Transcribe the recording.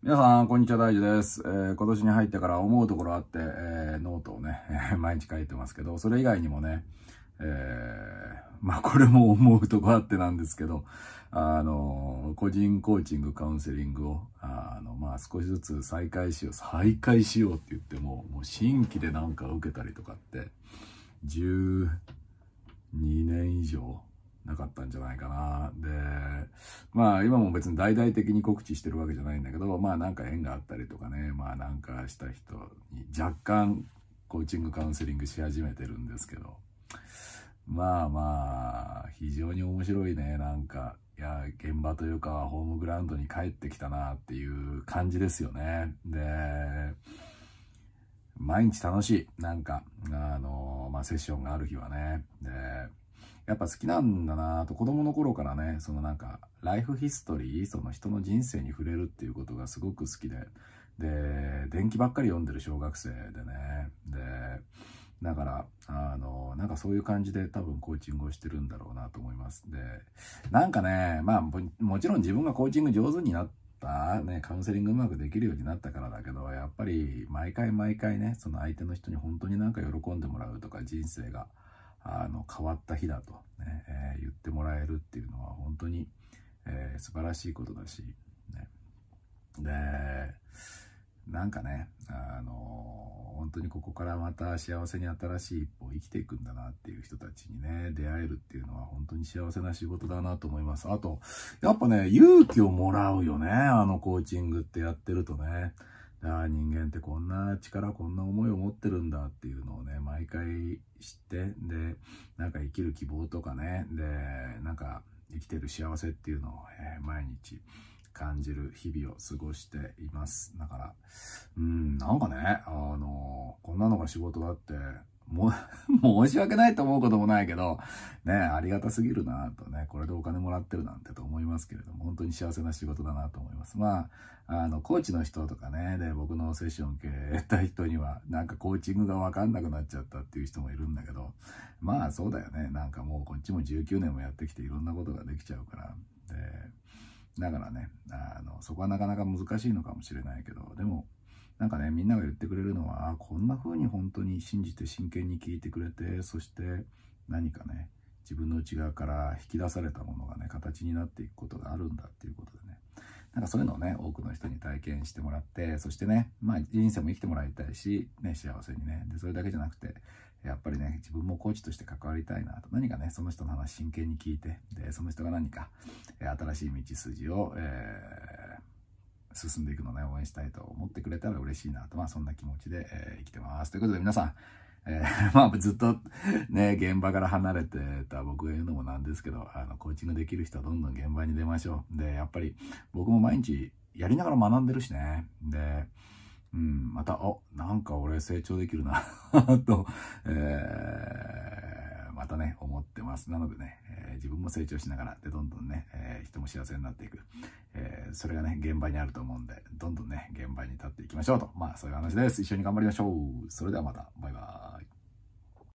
皆さん、こんにちは、大樹です。えー、今年に入ってから思うところあって、えー、ノートをね、毎日書いてますけど、それ以外にもね、えー、まあ、これも思うとこあってなんですけど、あの、個人コーチング、カウンセリングを、あの、まあ、少しずつ再開しよう、再開しようって言っても、もう新規でなんか受けたりとかって、12年以上なかったんじゃないかな。で、まあ今も別に大々的に告知してるわけじゃないんだけど、まあなんか縁があったりとかね、まあなんかした人に若干コーチングカウンセリングし始めてるんですけど、まあまあ、非常に面白いね、なんか。いや、現場というか、ホームグラウンドに帰ってきたなっていう感じですよね。で、毎日楽しい。なんか、あの、まあ、セッションがある日はね。で、やっぱ好きなんだなと子供の頃からねそのなんかライフヒストリーその人の人生に触れるっていうことがすごく好きでで電気ばっかり読んでる小学生でねでだからあのなんかそういう感じで多分コーチングをしてるんだろうなと思いますでなんかねまあもちろん自分がコーチング上手になった、ね、カウンセリングうまくできるようになったからだけどやっぱり毎回毎回ねその相手の人に本当になんか喜んでもらうとか人生があの変わった日だとね、えー、言ってもらえるっていうのは本当に、えー、素晴らしいことだし、ね、でなんかね、あの本当にここからまた幸せに新しい一歩を生きていくんだなっていう人たちにね、出会えるっていうのは本当に幸せな仕事だなと思います。あと、やっぱね、勇気をもらうよね、あのコーチングってやってるとね。ああ人間ってこんな力こんな思いを持ってるんだっていうのをね毎回知ってでなんか生きる希望とかねでなんか生きてる幸せっていうのを、えー、毎日感じる日々を過ごしていますだからうんなんかねあのこんなのが仕事だっても、申し訳ないと思うこともないけど、ね、ありがたすぎるなとね、これでお金もらってるなんてと思いますけれども、本当に幸せな仕事だなと思います。まあ、あの、コーチの人とかね、で、僕のセッション受けた人には、なんかコーチングがわかんなくなっちゃったっていう人もいるんだけど、まあそうだよね、なんかもうこっちも19年もやってきていろんなことができちゃうから、で、だからね、あの、そこはなかなか難しいのかもしれないけど、でも、なんかね、みんなが言ってくれるのは、こんな風に本当に信じて真剣に聞いてくれて、そして何かね、自分の内側から引き出されたものがね、形になっていくことがあるんだっていうことでね。なんかそういうのをね、多くの人に体験してもらって、そしてね、まあ人生も生きてもらいたいし、ね、幸せにね。で、それだけじゃなくて、やっぱりね、自分もコーチとして関わりたいなと。何かね、その人の話真剣に聞いて、で、その人が何か、新しい道筋を、え進んでいくのね、応援したいと思ってくれたら嬉しいなと、まあそんな気持ちで、えー、生きてます。ということで皆さん、えー、まあずっとね、現場から離れてた僕が言うのもなんですけど、あの、コーチングできる人はどんどん現場に出ましょう。で、やっぱり僕も毎日やりながら学んでるしね。で、うん、また、お、なんか俺成長できるな と、えーまたね、思ってます。なのでね、えー、自分も成長しながら、で、どんどんね、えー、人も幸せになっていく。えー、それがね、現場にあると思うんで、どんどんね、現場に立っていきましょうと。まあ、そういう話です。一緒に頑張りましょう。それではまた、バイバイ。